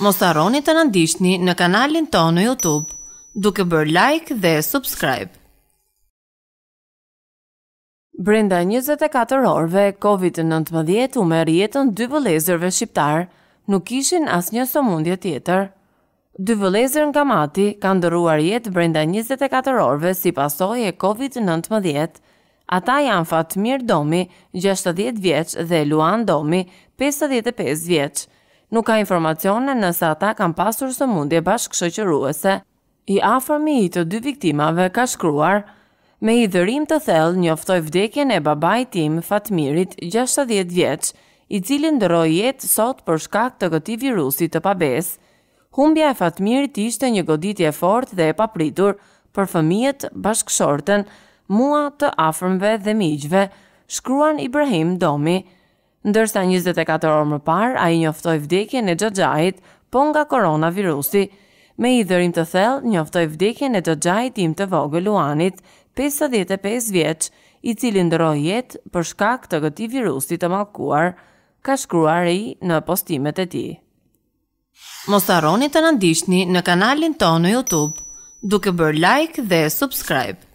mos arroni të na ndiqni në kanalin tonë në YouTube, duke bërë like dhe subscribe. Brenda 24 orëve, COVID-19 u merr jetën dy vëlezërve shqiptar, nuk kishin asnjë sëmundje tjetër. Dy vëllezër nga Mati kanë ndërruar jetë brenda 24 orëve si pasojë e COVID-19. Ata janë Fatmir Domi, 60 vjeç dhe Luan Domi, 55 vjeç nuk ka informacione nëse ata kanë pasur së mundje bashkë shëqëruese. I afërmi i të dy viktimave ka shkruar, me i dërim të thellë njoftoj vdekjen e babaj tim Fatmirit 60 vjeç, i cili dëroj jetë sot për shkak të këtij virusi të pabes. Humbja e Fatmirit ishte një goditje e fortë dhe e papritur për fëmijet, bashkëshorten, mua të afërmve dhe miqve, shkruan Ibrahim Domi ndërsa 24 orë më parë ai njoftoi vdekjen e Xhoxhait po nga koronavirusi. Me i dhërim të thellë, njoftoi vdekjen e Xhoxhait tim të vogël Luanit, 55 vjeç, i cili ndroi jetë për shkak të këtij virusi të mallkuar, ka shkruar ai në postimet e tij. Mos harroni të na ndiqni në kanalin tonë në YouTube duke bërë like dhe subscribe.